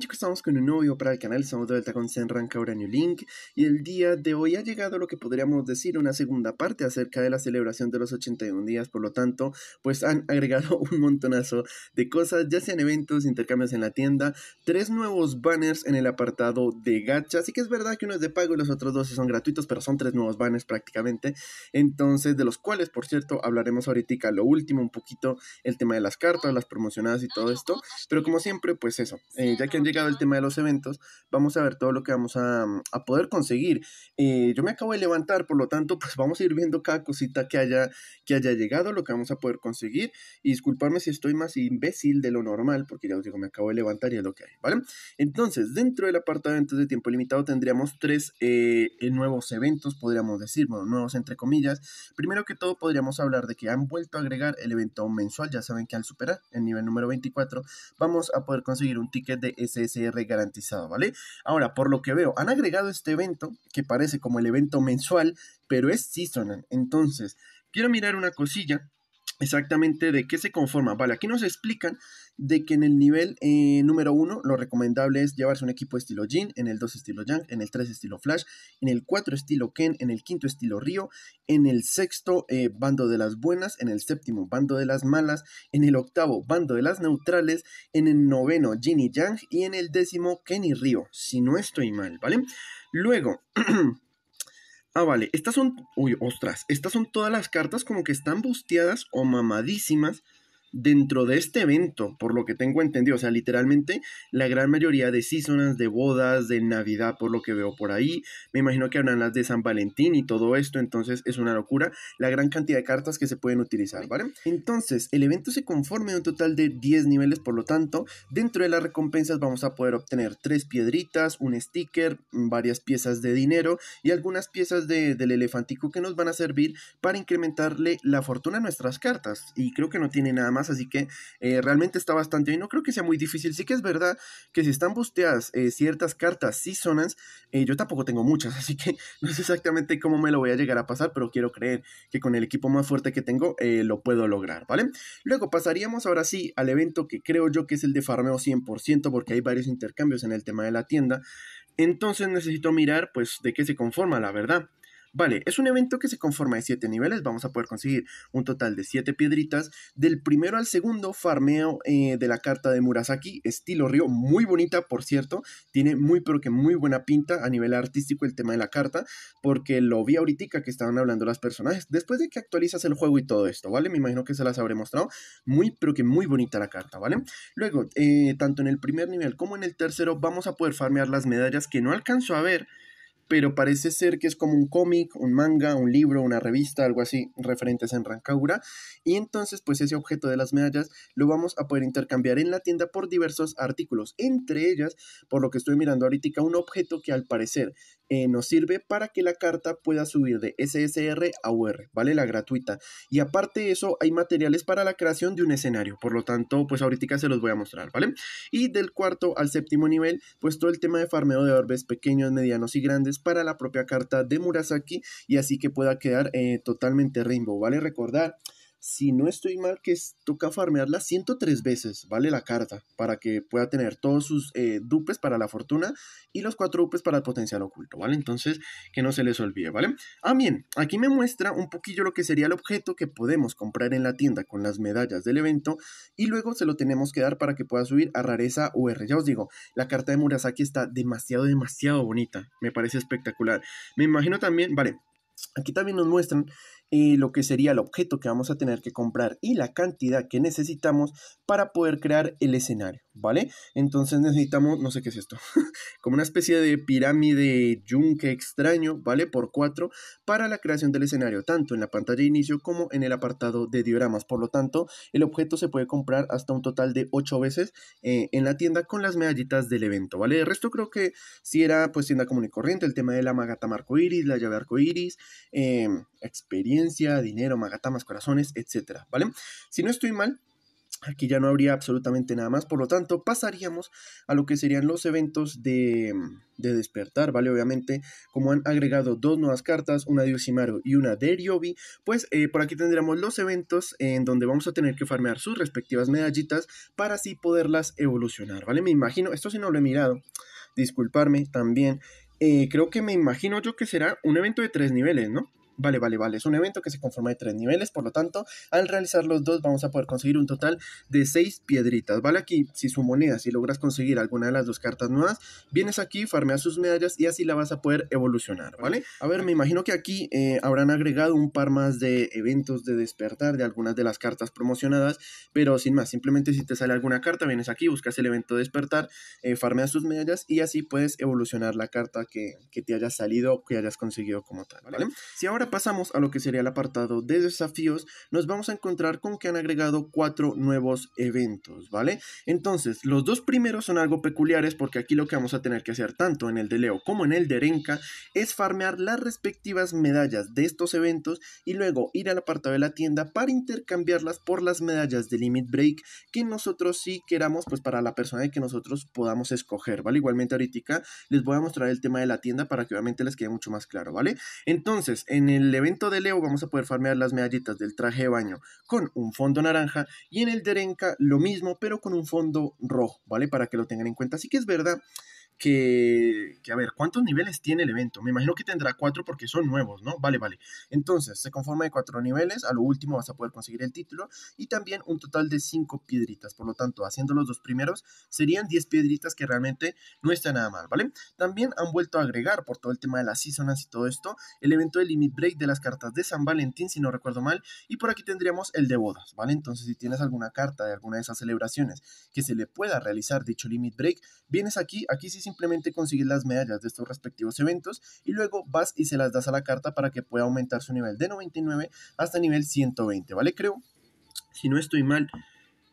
chicos, estamos con un nuevo video para el canal, estamos de vuelta con Senran ahora New Link y el día de hoy ha llegado lo que podríamos decir una segunda parte acerca de la celebración de los 81 días, por lo tanto, pues han agregado un montonazo de cosas, ya sean eventos, intercambios en la tienda, tres nuevos banners en el apartado de gacha, así que es verdad que uno es de pago y los otros dos son gratuitos, pero son tres nuevos banners prácticamente, entonces de los cuales, por cierto, hablaremos ahorita lo último, un poquito el tema de las cartas, las promocionadas y todo esto, pero como siempre, pues eso, eh, ya que han llegado el tema de los eventos, vamos a ver todo lo que vamos a, mm, poder conseguir. Eh, yo me acabo de levantar, por lo tanto, pues vamos a ir viendo cada cosita que haya, que haya llegado, lo que vamos a poder conseguir. Y disculparme si estoy más imbécil de lo normal, porque ya os digo, me acabo de levantar y es lo que hay, ¿vale? Entonces, dentro del apartado de eventos de tiempo limitado tendríamos tres eh, eh, nuevos eventos, podríamos decir, nuevos entre comillas. Primero que todo, podríamos hablar de que han vuelto a agregar el evento mensual, ya saben que al superar el nivel número 24, vamos a poder conseguir un ticket de ese SR garantizado, ¿vale? Ahora, por lo que veo, han agregado este evento, que parece como el evento mensual, pero es seasonal. Entonces, quiero mirar una cosilla exactamente de qué se conforma. Vale, aquí nos explican de que en el nivel número uno lo recomendable es llevarse un equipo estilo Jin, en el 2 estilo Yang, en el 3 estilo Flash, en el 4 estilo Ken, en el 5 estilo Ryo, en el sexto bando de las buenas, en el séptimo bando de las malas, en el octavo bando de las neutrales, en el noveno Jin y Yang y en el décimo Ken y Ryo, si no estoy mal, ¿vale? Luego... Ah, vale, estas son, uy, ostras, estas son todas las cartas como que están busteadas o mamadísimas dentro de este evento, por lo que tengo entendido, o sea, literalmente la gran mayoría de seasons, de bodas, de Navidad, por lo que veo por ahí, me imagino que habrán las de San Valentín y todo esto, entonces es una locura la gran cantidad de cartas que se pueden utilizar, ¿vale? Entonces, el evento se conforma de un total de 10 niveles, por lo tanto, dentro de las recompensas vamos a poder obtener tres piedritas, un sticker, varias piezas de dinero y algunas piezas del elefantico que nos van a servir para incrementarle la fortuna a nuestras cartas y creo que no tiene nada más así que eh, realmente está bastante y no creo que sea muy difícil. Sí que es verdad que si están busteadas eh, ciertas cartas seasonals, eh, yo tampoco tengo muchas, así que no sé exactamente cómo me lo voy a llegar a pasar, pero quiero creer que con el equipo más fuerte que tengo eh, lo puedo lograr, ¿vale? Luego pasaríamos ahora sí al evento que creo yo que es el de farmeo 100%, porque hay varios intercambios en el tema de la tienda. Entonces necesito mirar pues de qué se conforma, la verdad. Vale, es un evento que se conforma de 7 niveles, vamos a poder conseguir un total de 7 piedritas. Del primero al segundo, farmeo eh, de la carta de Murasaki, estilo río, muy bonita por cierto, tiene muy pero que muy buena pinta a nivel artístico el tema de la carta, porque lo vi ahorita que estaban hablando las personajes, después de que actualizas el juego y todo esto, ¿vale? Me imagino que se las habré mostrado, muy pero que muy bonita la carta, ¿vale? Luego, eh, tanto en el primer nivel como en el tercero, vamos a poder farmear las medallas que no alcanzó a ver pero parece ser que es como un cómic, un manga, un libro, una revista, algo así, referentes en Rancagura, Y entonces, pues ese objeto de las medallas lo vamos a poder intercambiar en la tienda por diversos artículos, entre ellas, por lo que estoy mirando ahorita, un objeto que al parecer eh, nos sirve para que la carta pueda subir de SSR a UR, ¿vale? La gratuita. Y aparte de eso, hay materiales para la creación de un escenario. Por lo tanto, pues ahorita se los voy a mostrar, ¿vale? Y del cuarto al séptimo nivel, pues todo el tema de farmeo de orbes pequeños, medianos y grandes para la propia carta de Murasaki y así que pueda quedar eh, totalmente rainbow, ¿vale? Recordar si no estoy mal, que toca farmearla 103 veces, ¿vale? La carta, para que pueda tener todos sus eh, dupes para la fortuna y los cuatro dupes para el potencial oculto, ¿vale? Entonces, que no se les olvide, ¿vale? Ah, bien, aquí me muestra un poquillo lo que sería el objeto que podemos comprar en la tienda con las medallas del evento y luego se lo tenemos que dar para que pueda subir a rareza UR. Ya os digo, la carta de Murasaki está demasiado, demasiado bonita, me parece espectacular. Me imagino también, vale, Aquí también nos muestran eh, lo que sería el objeto que vamos a tener que comprar y la cantidad que necesitamos para poder crear el escenario. ¿vale? Entonces necesitamos, no sé qué es esto, como una especie de pirámide yunque extraño, ¿vale? Por cuatro, para la creación del escenario, tanto en la pantalla de inicio como en el apartado de dioramas. Por lo tanto, el objeto se puede comprar hasta un total de ocho veces eh, en la tienda con las medallitas del evento, ¿vale? el resto creo que si era pues tienda común y corriente, el tema de la magatama iris, la llave arco iris eh, experiencia, dinero, magatamas, corazones, etcétera, ¿vale? Si no estoy mal, Aquí ya no habría absolutamente nada más, por lo tanto pasaríamos a lo que serían los eventos de, despertar, ¿vale? Obviamente, como han agregado dos nuevas cartas, una de Usimaru y una de Ryobi, pues eh, por aquí tendremos los eventos en donde vamos a tener que farmear sus respectivas medallitas para así poderlas evolucionar, ¿vale? Me imagino, esto si no lo he mirado, disculparme también, eh, creo que me imagino yo que será un evento de tres niveles, ¿no? Vale, vale, vale. Es un evento que se conforma de tres niveles, por lo tanto, al realizar los dos vamos a poder conseguir un total de seis piedritas, ¿vale? Aquí, si su moneda, si logras conseguir alguna de las dos cartas nuevas, vienes aquí, farmeas sus medallas y así la vas a poder evolucionar, ¿vale? A ver, me imagino que aquí eh, habrán agregado un par más de eventos de despertar de algunas de las cartas promocionadas, pero sin más, simplemente si te sale alguna carta, vienes aquí, buscas el evento de despertar, eh, farmeas sus medallas y así puedes evolucionar la carta que, que te haya salido o que hayas conseguido como tal, ¿vale? Si ahora pasamos a lo que sería el apartado de desafíos. Nos vamos a encontrar con que han agregado cuatro nuevos eventos, ¿vale? Entonces, los dos primeros son algo peculiares porque aquí lo que vamos a tener que hacer tanto en el de Leo como en el de Renka es farmear las respectivas medallas de estos eventos y luego ir al apartado de la tienda para intercambiarlas por las medallas de Limit Break que nosotros si queramos, pues para la persona que nosotros podamos escoger, ¿vale? Igualmente ahorita les voy a mostrar el tema de la tienda para que obviamente les quede mucho más claro, ¿vale? Entonces, en en el evento de Leo vamos a poder farmear las medallitas del traje de baño con un fondo naranja y en el de Renka lo mismo, pero con un fondo rojo, ¿vale? Para que lo tengan en cuenta. Así que es verdad que, que, a ver, ¿cuántos niveles tiene el evento? Me imagino que tendrá cuatro porque son nuevos, ¿no? Vale, vale. Entonces, se conforma de cuatro niveles, a lo último vas a poder conseguir el título y también un total de cinco piedritas, por lo tanto, haciendo los dos primeros serían diez piedritas que realmente no está nada mal, ¿vale? También han vuelto a agregar, por todo el tema de las seasonas y todo esto, el evento de Limit Break de las cartas de San Valentín, si no recuerdo mal, y por aquí tendríamos el de bodas, ¿vale? Entonces, si tienes alguna carta de alguna de esas celebraciones que se le pueda realizar dicho Limit Break, vienes aquí, aquí sí simplemente consigues las medallas de estos respectivos eventos y luego vas y se las das a la carta para que pueda aumentar su nivel de 99 hasta nivel 120, ¿vale? Creo si no estoy mal,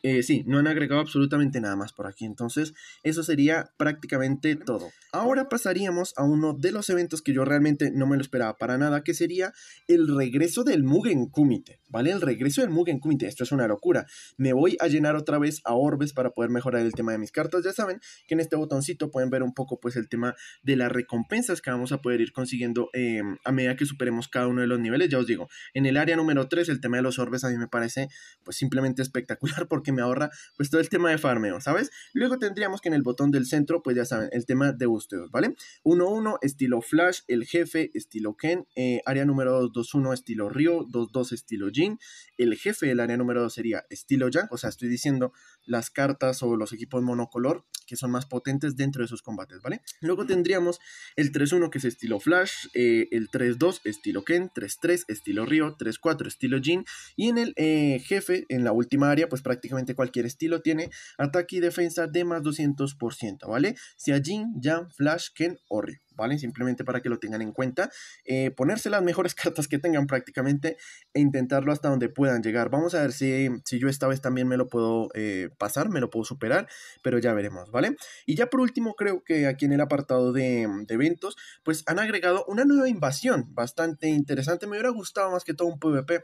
eh, sí, no han agregado absolutamente nada más por aquí. Entonces, eso sería prácticamente todo. Ahora pasaríamos a uno de los eventos que yo realmente no me lo esperaba para nada, que sería el regreso del Mugen Kumite. ¿Vale? El regreso del Mugen Kumite. Esto es una locura. Me voy a llenar otra vez a Orbes para poder mejorar el tema de mis cartas. Ya saben que en este botoncito pueden ver un poco pues el tema de las recompensas que vamos a poder ir consiguiendo em, a medida que superemos cada uno de los niveles. Ya os digo, en el área número 3 el tema de los orbes a mí me parece pues simplemente espectacular porque me ahorra pues todo el tema de farmeo, ¿sabes? Luego tendríamos que en el botón del centro, pues ya saben, el tema de busteos, ¿vale? 1-1, estilo Flash, el jefe, estilo Ken, eh, área número 2-2-1, estilo Ryo, 2-2, estilo Jin, el jefe del área número 2 sería estilo Yang, o sea, estoy diciendo las cartas o los equipos monocolor que son más potentes dentro de sus combates, ¿vale? Luego tendríamos el 3-1 que es estilo Flash, eh, el 3-2 estilo Ken, 3-3 estilo Ryo, 3-4 estilo Jin y en el eh, jefe, en la última área, pues prácticamente cualquier estilo, tiene ataque y defensa de más 200%, ¿vale? a Jin, Jan, Flash, Ken o ¿vale? Simplemente para que lo tengan en cuenta, eh, ponerse las mejores cartas que tengan prácticamente e intentarlo hasta donde puedan llegar. Vamos a ver si, si yo esta vez también me lo puedo eh, pasar, me lo puedo superar, pero ya veremos, ¿vale? Y ya por último, creo que aquí en el apartado de eventos, pues han agregado una nueva invasión bastante interesante. Me hubiera gustado más que todo un PvP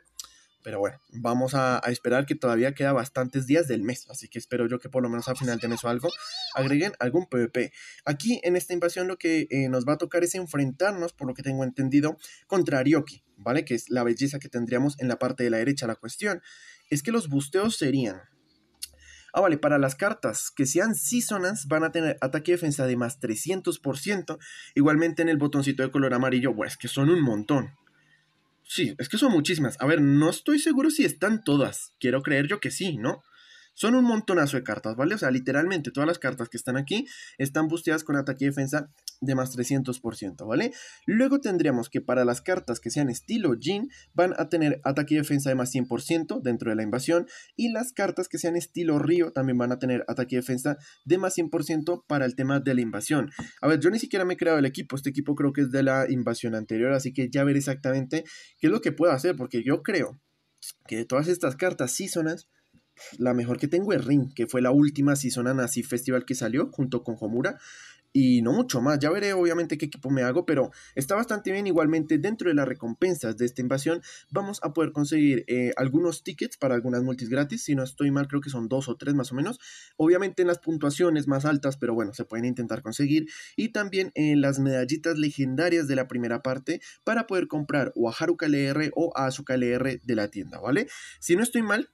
pero bueno, vamos a, esperar que todavía queda bastantes días del mes, así que espero yo que por lo menos al final de mes o algo agreguen algún PvP. Aquí en esta invasión lo que eh, nos va a tocar es enfrentarnos, por lo que tengo entendido, contra Arioki, ¿vale? Que es la belleza que tendríamos en la parte de la derecha. La cuestión es que los busteos serían... Ah, vale, para las cartas que sean Seasonals van a tener ataque y defensa de más 300%. Igualmente en el botoncito de color amarillo, pues que son un montón. Sí, es que son muchísimas. A ver, no estoy seguro si están todas. Quiero creer yo que sí, ¿no? Son un montonazo de cartas, ¿vale? O sea, literalmente todas las cartas que están aquí están busteadas con ataque y defensa de más 300%, ¿vale? Luego tendríamos que para las cartas que sean estilo Jin van a tener ataque y defensa de más 100% dentro de la invasión y las cartas que sean estilo Río también van a tener ataque y defensa de más 100% para el tema de la invasión. A ver, yo ni siquiera me he creado el equipo, este equipo creo que es de la invasión anterior, así que ya veré exactamente qué es lo que puedo hacer porque yo creo que de todas estas cartas Sisonas la mejor que tengo es Rin, que fue la última sisonana Nazi Festival que salió junto con Homura y no mucho más. Ya veré obviamente qué equipo me hago, pero está bastante bien. Igualmente dentro de las recompensas de esta invasión vamos a poder conseguir eh, algunos tickets para algunas multis gratis. Si no estoy mal, creo que son dos o tres más o menos. Obviamente en las puntuaciones más altas, pero bueno, se pueden intentar conseguir. Y también en las medallitas legendarias de la primera parte para poder comprar o a Haruka LR o a Azuka LR de la tienda, ¿vale? Si no estoy mal,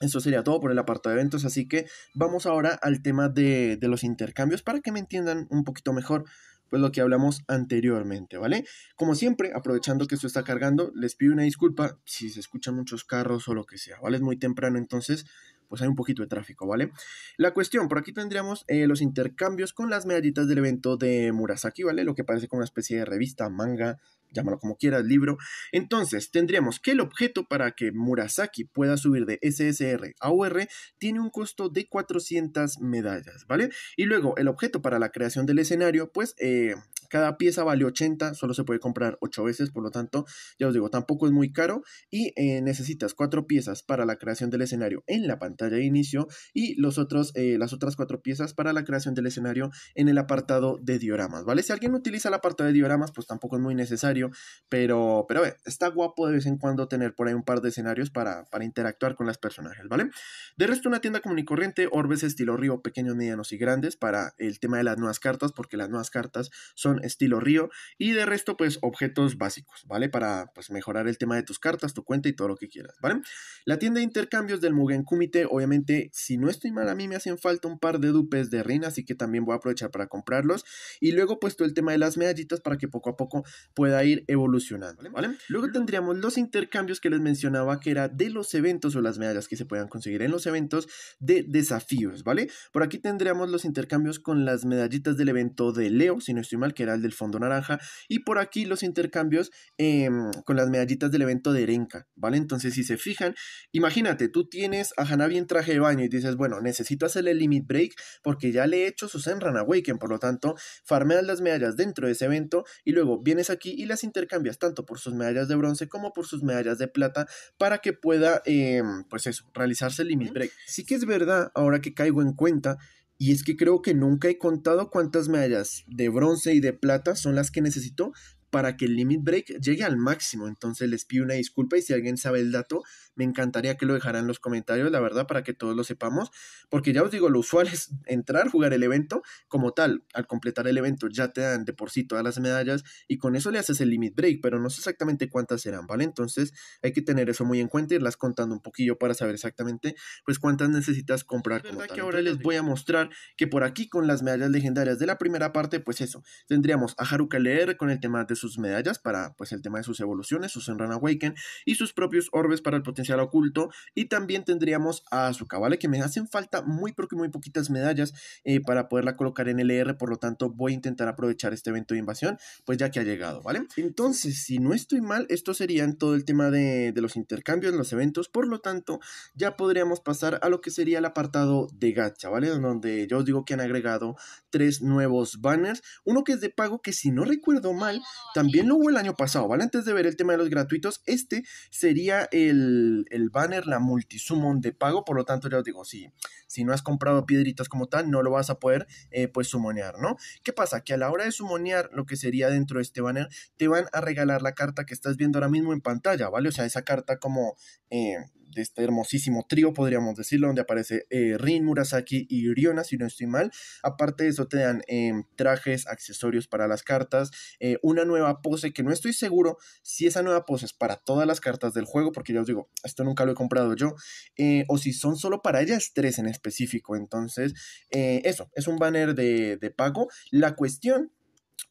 eso sería todo por el apartado de eventos, así que vamos ahora al tema de, los intercambios para que me entiendan un poquito mejor pues lo que hablamos anteriormente, ¿vale? Como siempre, aprovechando que esto está cargando, les pido una disculpa si se escuchan muchos carros o lo que sea, ¿vale? Es muy temprano, entonces pues hay un poquito de tráfico, ¿vale? La cuestión, por aquí tendríamos eh, los intercambios con las medallitas del evento de Murasaki, ¿vale? Lo que parece como una especie de revista, manga, llámalo como quieras, libro. Entonces, tendríamos que el objeto para que Murasaki pueda subir de SSR a UR tiene un costo de 400 medallas, ¿vale? Y luego, el objeto para la creación del escenario, pues eh, cada pieza vale 80, solo se puede comprar 8 veces, por lo tanto, ya os digo, tampoco es muy caro y eh, necesitas 4 piezas para la creación del escenario en la pantalla de inicio y los otros, eh, las otras 4 piezas para la creación del escenario en el apartado de dioramas, ¿vale? Si alguien utiliza el apartado de dioramas, pues tampoco es muy necesario, pero, pero está guapo de vez en cuando tener por ahí un par de escenarios para, interactuar con las personajes, ¿vale? De resto, una tienda común y corriente, orbes estilo río, pequeños, medianos y grandes para el tema de las nuevas cartas, porque las nuevas cartas son estilo río y de resto pues objetos básicos, ¿vale? Para pues mejorar el tema de tus cartas, tu cuenta y todo lo que quieras, ¿vale? La tienda de intercambios del Mugen Kumite, obviamente si no estoy mal a mí me hacen falta un par de dupes de reina así que también voy a aprovechar para comprarlos y luego pues todo el tema de las medallitas para que poco a poco pueda ir evolucionando, ¿vale? ¿Vale? Luego tendríamos los intercambios que les mencionaba que era de los eventos o las medallas que se puedan conseguir en los eventos de desafíos, ¿vale? Por aquí tendríamos los intercambios con las medallitas del evento de Leo, si no estoy mal, que del fondo naranja. Y por aquí los intercambios em, con las medallitas del evento de Erenka, ¿vale? Entonces, si se fijan, imagínate, tú tienes a Hanabi en traje de baño y dices, bueno, necesito hacerle limit break porque ya le he hecho su Zenran Awaken, por lo tanto, farmeas las medallas dentro de ese evento y luego vienes aquí y las intercambias tanto por sus medallas de bronce como por sus medallas de plata para que pueda, em, pues eso, realizarse el limit break. Sí que es verdad, ahora que caigo en cuenta, y es que creo que nunca he contado cuántas medallas de bronce y de plata son las que necesito para que el limit break llegue al máximo. Entonces les pido una disculpa y si alguien sabe el dato, me encantaría que lo dejaran en los comentarios, la verdad, para que todos lo sepamos, porque ya os digo, lo usual es entrar, jugar el evento como tal. Al completar el evento ya te dan de por sí todas las medallas y con eso le haces el limit break, pero no sé exactamente cuántas serán, ¿vale? Entonces hay que tener eso muy en cuenta y irlas contando un poquillo para saber exactamente pues cuántas necesitas comprar. como tal. ahora les voy a mostrar que por aquí con las medallas legendarias de la primera parte, pues eso, tendríamos a Haruka leer con el tema de sus medallas para pues el tema de sus evoluciones, sus Enran Awaken y sus propios orbes para el potencial oculto. Y también tendríamos a Azuka, ¿vale? Que me hacen falta muy, porque muy poquitas medallas eh, para poderla colocar en el ER, Por lo tanto, voy a intentar aprovechar este evento de invasión, pues ya que ha llegado, ¿vale? Entonces, si no estoy mal, esto sería en todo el tema de, de los intercambios, los eventos. Por lo tanto, ya podríamos pasar a lo que sería el apartado de gacha, ¿vale? Donde yo os digo que han agregado tres nuevos banners. Uno que es de pago, que si no recuerdo mal, también lo hubo el año pasado, ¿vale? Antes de ver el tema de los gratuitos, este sería el el, banner, la multisummon de pago, por lo tanto ya os digo, si, si no has comprado piedritas como tal, no lo vas a poder eh, pues sumonear, ¿no? ¿Qué pasa? Que a la hora de sumonear lo que sería dentro de este banner, te van a regalar la carta que estás viendo ahora mismo en pantalla, ¿vale? O sea, esa carta como... Eh, de este hermosísimo trío, podríamos decirlo, donde aparece eh, Rin, Murasaki y Riona, si no estoy mal. Aparte de eso, te dan em, trajes, accesorios para las cartas, eh, una nueva pose que no estoy seguro si esa nueva pose es para todas las cartas del juego, porque ya os digo, esto nunca lo he comprado yo, eh, o si son solo para ellas tres en específico. Entonces, eso, es un banner de, de pago. La cuestión,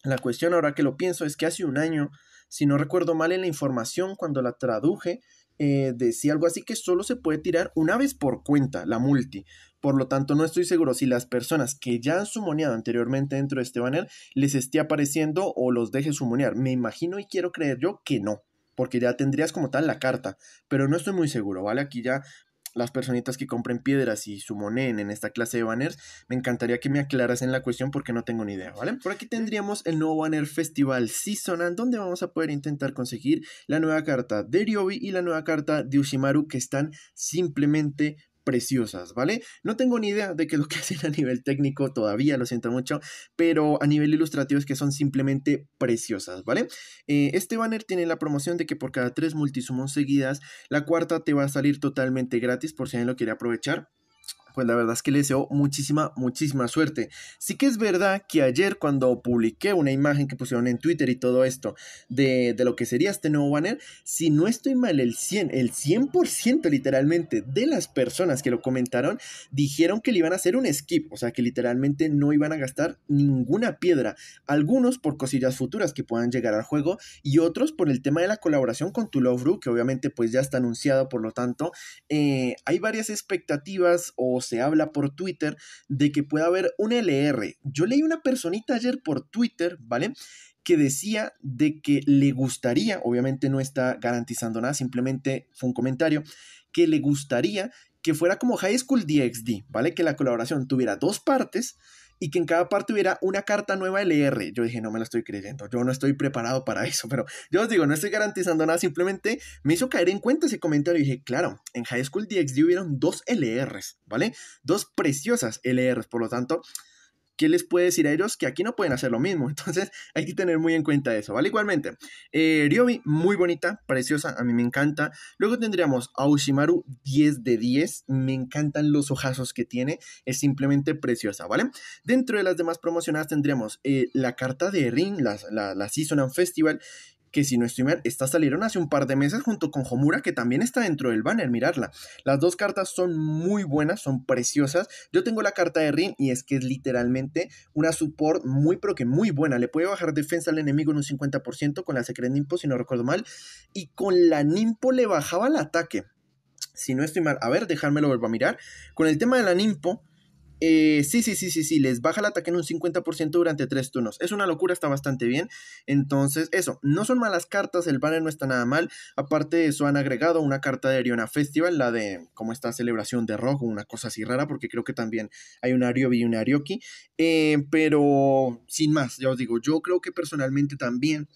la cuestión ahora que lo pienso es que hace un año si no recuerdo mal en la información, cuando la traduje, eh, decía algo así que solo se puede tirar una vez por cuenta la multi. Por lo tanto, no estoy seguro si las personas que ya han sumoneado anteriormente dentro de este banner les esté apareciendo o los deje sumonear. Me imagino y quiero creer yo que no, porque ya tendrías como tal la carta, pero no estoy muy seguro, ¿vale? Aquí ya las personitas que compren piedras y sumoneen en esta clase de banners, me encantaría que me aclarasen la cuestión porque no tengo ni idea, ¿vale? Por aquí tendríamos el nuevo banner Festival Seasonal, donde vamos a poder intentar conseguir la nueva carta de Ryobi y la nueva carta de Ushimaru, que están simplemente preciosas, ¿vale? No tengo ni idea de qué es lo que hacen a nivel técnico todavía, lo siento mucho, pero a nivel ilustrativo es que son simplemente preciosas, ¿vale? Eh, este banner tiene la promoción de que por cada tres multisumos seguidas, la cuarta te va a salir totalmente gratis por si alguien lo quiere aprovechar pues la verdad es que le deseo muchísima, muchísima suerte. Sí que es verdad que ayer cuando publiqué una imagen que pusieron en Twitter y todo esto de, lo que sería este nuevo banner, si no estoy mal, el 100, el 100% literalmente de las personas que lo comentaron dijeron que le iban a hacer un skip, o sea que literalmente no iban a gastar ninguna piedra. Algunos por cosillas futuras que puedan llegar al juego y otros por el tema de la colaboración con Tulovru, que obviamente pues ya está anunciado, por lo tanto, eh, hay varias expectativas o se habla por Twitter de que pueda haber un LR. Yo leí una personita ayer por Twitter, ¿vale? que decía de que le gustaría, obviamente no está garantizando nada, simplemente fue un comentario, que le gustaría que fuera como High School DxD, ¿vale? Que la colaboración tuviera dos partes, y que en cada parte hubiera una carta nueva LR. Yo dije, no me lo estoy creyendo, yo no estoy preparado para eso, pero yo os digo, no estoy garantizando nada, simplemente me hizo caer en cuenta ese comentario y dije, claro, en High School DxD hubieron dos LRs, ¿vale? Dos preciosas LRs, por lo tanto, ¿qué les puede decir a ellos? Que aquí no pueden hacer lo mismo. Entonces hay que tener muy en cuenta eso, ¿vale? Igualmente, eh, Ryobi, muy bonita, preciosa, a mí me encanta. Luego tendríamos a Ushimaru 10 de 10, me encantan los ojazos que tiene, es simplemente preciosa, ¿vale? Dentro de las demás promocionadas tendríamos eh, la carta de Ring, la, la Season and Festival que si no estoy mal, estas salieron hace un par de meses junto con Homura, que también está dentro del banner, mirarla. Las dos cartas son muy buenas, son preciosas. Yo tengo la carta de Rin y es que es literalmente una support muy, pero que muy buena. Le puede bajar defensa al enemigo en un 50% con la Secret Nimpo, si no recuerdo mal, y con la Nimpo le bajaba el ataque. Si no estoy mal, a ver, dejármelo vuelvo a mirar. Con el tema de la Nimpo, eh, sí, sí, sí, sí, sí, les baja el ataque en un 50% durante tres turnos. Es una locura, está bastante bien. Entonces, eso, no son malas cartas, el banner no está nada mal. Aparte de eso, han agregado una carta de Ariana Festival, la de como esta celebración de rock, una cosa así rara, porque creo que también hay un Ariobi y un Arioki. Eh, pero sin más, ya os digo, yo creo que personalmente también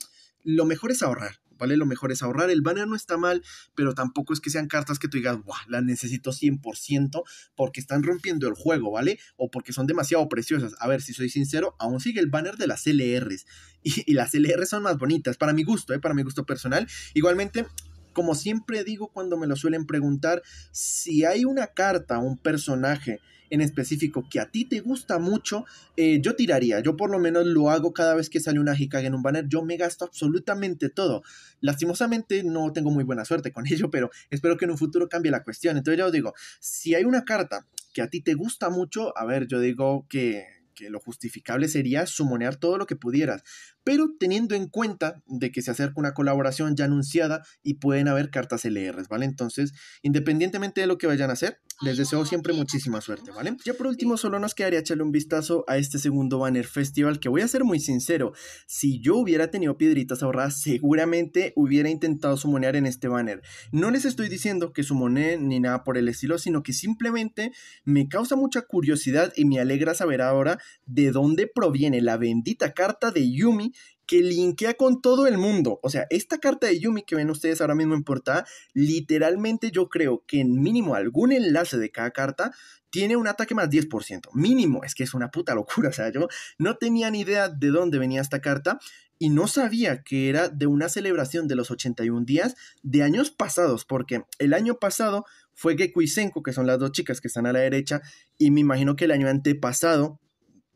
lo mejor es ahorrar vale lo mejor es ahorrar. El banner no está mal, pero tampoco es que sean cartas que tú digas, guau, las necesito 100% porque están rompiendo el juego, ¿vale? O porque son demasiado preciosas. A ver, si soy sincero, aún sigue el banner de las LRs. Y, las LRs son más bonitas, para mi gusto, ¿eh? para mi gusto personal. Igualmente, como siempre digo cuando me lo suelen preguntar, si hay una carta, un personaje en específico que a ti te gusta mucho, eh, yo tiraría. Yo por lo menos lo hago cada vez que sale una Hikage en un banner. Yo me gasto absolutamente todo. Lastimosamente no tengo muy buena suerte con ello, pero espero que en un futuro cambie la cuestión. Entonces ya os digo, si hay una carta que a ti te gusta mucho, a ver, yo digo que, que lo justificable sería sumonear todo lo que pudieras, pero teniendo en cuenta de que se acerca una colaboración ya anunciada y pueden haber cartas LRs, ¿vale? Entonces, independientemente de lo que vayan a hacer, les deseo siempre muchísima suerte, ¿vale? Ya por último, solo nos quedaría echarle un vistazo a este segundo Banner Festival, que voy a ser muy sincero, si yo hubiera tenido piedritas ahorradas, seguramente hubiera intentado sumonear en este banner. No les estoy diciendo que sumoné ni nada por el estilo, sino que simplemente me causa mucha curiosidad y me alegra saber ahora de dónde proviene la bendita carta de Yumi que linkea con todo el mundo. O sea, esta carta de Yumi que ven ustedes ahora mismo en portada, literalmente yo creo que en mínimo algún enlace de cada carta tiene un ataque más 10%. Mínimo, es que es una puta locura. O sea, yo no tenía ni idea de dónde venía esta carta y no sabía que era de una celebración de los 81 días de años pasados, porque el año pasado fue Geku y Senko, que son las dos chicas que están a la derecha, y me imagino que el año antepasado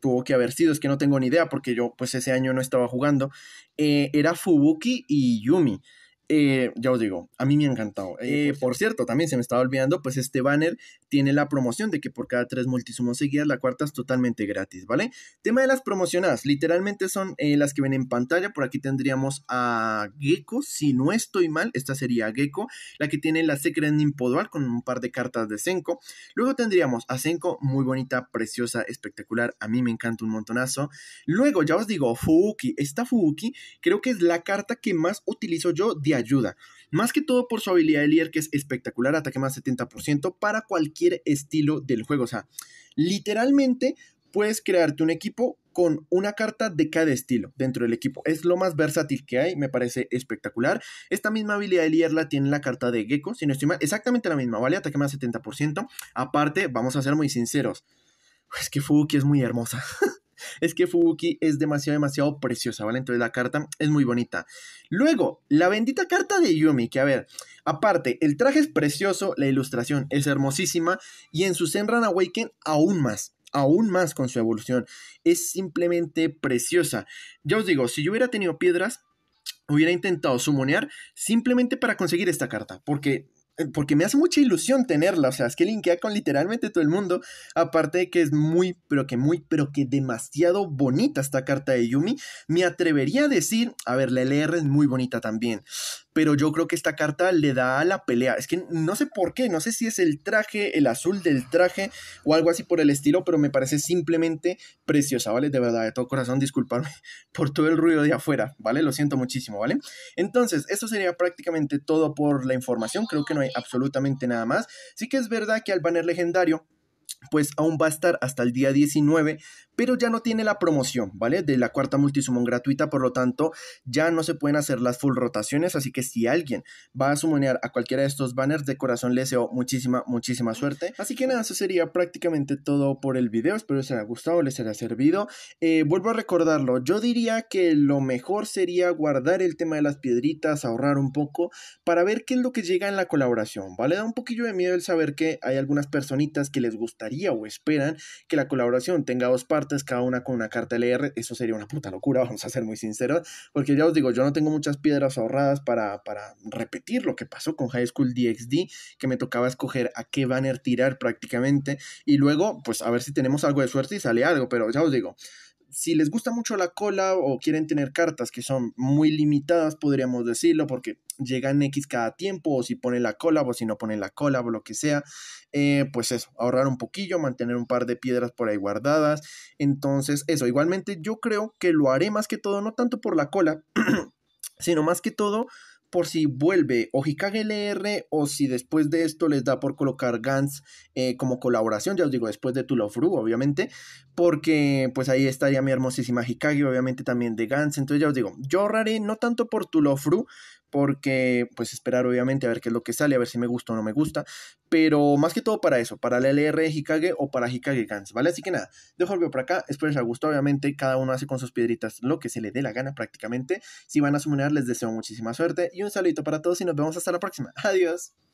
tuvo que haber sido, es que no tengo ni idea porque yo pues ese año no estaba jugando, eh, era Fubuki y Yumi. Eh, ya os digo, a mí me ha encantado. Eh, por cierto, también se me estaba olvidando, pues este banner tiene la promoción de que por cada tres multisumos seguidas, la cuarta es totalmente gratis, ¿vale? Tema de las promocionadas, literalmente son eh, las que ven en pantalla. Por aquí tendríamos a Gecko, si no estoy mal, esta sería Gecko, la que tiene la Secret Nimpodual con un par de cartas de Senko. Luego tendríamos a Senko, muy bonita, preciosa, espectacular, a mí me encanta un montonazo. Luego, ya os digo, Fubuki, esta Fubuki creo que es la carta que más utilizo yo ayuda. Más que todo por su habilidad de líder, que es espectacular, ataque más 70% para cualquier estilo del juego. O sea, literalmente puedes crearte un equipo con una carta de cada estilo dentro del equipo. Es lo más versátil que hay, me parece espectacular. Esta misma habilidad de líder la tiene la carta de Gecko, si no estoy mal, exactamente la misma, ¿vale? Ataque más 70%. Aparte, vamos a ser muy sinceros, es que Fuki es muy hermosa. es que Fubuki es demasiado, demasiado preciosa, ¿vale? Entonces la carta es muy bonita. Luego, la bendita carta de Yumi, que a ver, aparte, el traje es precioso, la ilustración es hermosísima y en su Zenran Awaken aún más aún más con su evolución. Es simplemente preciosa. Ya os digo, si yo hubiera tenido piedras, hubiera intentado sumonear simplemente para conseguir esta carta, porque eh, porque me hace mucha ilusión tenerla, o sea, es que linkea con literalmente todo el mundo, aparte de que es muy, pero que muy, pero que demasiado bonita esta carta de Yumi, me atrevería a decir, a ver, la LR es muy bonita también, pero yo creo que esta carta le da a la pelea. Es que no sé por qué, no sé si es el traje, el azul del traje o algo así por el estilo, pero me parece simplemente preciosa, ¿vale? De verdad, de todo corazón, disculparme por todo el ruido de afuera, ¿vale? Lo siento muchísimo, ¿vale? Entonces, esto sería prácticamente todo por la información, creo que no hay absolutamente nada más. Sí que es verdad que al banner legendario pues aún va a estar hasta el día 19, pero ya no tiene la promoción, ¿vale? De la cuarta multisumón gratuita, por lo tanto, ya no se pueden hacer las full rotaciones, así que si alguien va a sumonear a cualquiera de estos banners, de corazón Les deseo muchísima, muchísima suerte. Así que nada, eso sería prácticamente todo por el video, espero les haya gustado, les haya servido. Eh, vuelvo a recordarlo, yo diría que lo mejor sería guardar el tema de las piedritas, ahorrar un poco, para ver qué es lo que llega en la colaboración, ¿vale? Da un poquillo de miedo el saber que hay algunas personitas que les gusta o esperan que la colaboración tenga dos partes, cada una con una carta LR. Eso sería una puta locura, vamos a ser muy sinceros, porque ya os digo, yo no tengo muchas piedras ahorradas para, para repetir lo que pasó con High School DxD, que me tocaba escoger a qué banner tirar prácticamente, y luego, pues a ver si tenemos algo de suerte y sale algo, pero ya os digo, si les gusta mucho la cola o quieren tener cartas que son muy limitadas, podríamos decirlo, porque llegan X cada tiempo, o si ponen la cola, o si no ponen la cola, o lo que sea, eh, pues eso, ahorrar un poquillo, mantener un par de piedras por ahí guardadas. Entonces, eso, igualmente yo creo que lo haré más que todo, no tanto por la cola, sino más que todo por si vuelve o Hikage LR o si después de esto les da por colocar Gans eh, como colaboración, ya os digo, después de Tulofru, obviamente, porque pues ahí estaría mi hermosísima Hikage, obviamente también de Gans, entonces ya os digo, yo ahorraré no tanto por Tulofru, porque pues esperar obviamente a ver qué es lo que sale, a ver si me gusta o no me gusta, pero más que todo para eso, para la LR de Hikage o para Hikage Gans, ¿vale? Así que nada, dejo el video por acá, espero les haya gustado, obviamente cada uno hace con sus piedritas lo que se le dé la gana prácticamente, si van a sumar les deseo muchísima suerte y un saludito para todos y nos vemos hasta la próxima, adiós.